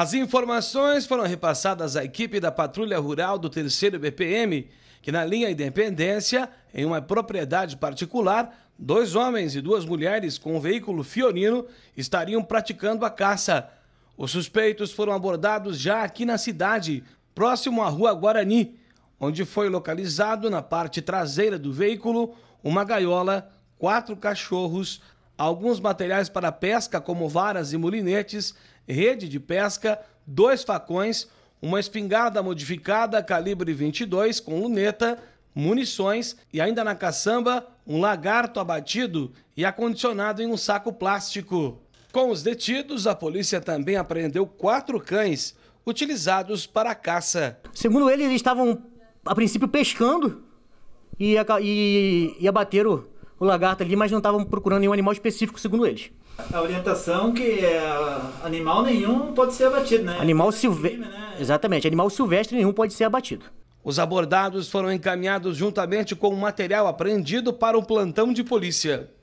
As informações foram repassadas à equipe da Patrulha Rural do 3 BPM, que na linha Independência, em uma propriedade particular, dois homens e duas mulheres com um veículo Fiorino estariam praticando a caça. Os suspeitos foram abordados já aqui na cidade, próximo à rua Guarani, onde foi localizado na parte traseira do veículo uma gaiola, quatro cachorros, alguns materiais para pesca, como varas e mulinetes, rede de pesca, dois facões, uma espingarda modificada calibre 22 com luneta, munições e ainda na caçamba um lagarto abatido e acondicionado em um saco plástico. Com os detidos, a polícia também apreendeu quatro cães utilizados para a caça. Segundo ele, eles estavam a princípio pescando e, e, e abateram o lagarto ali, mas não estavam procurando nenhum animal específico, segundo eles. A orientação que é animal nenhum pode ser abatido, né? Animal é silvestre. Né? Exatamente, animal silvestre nenhum pode ser abatido. Os abordados foram encaminhados juntamente com o material apreendido para o plantão de polícia.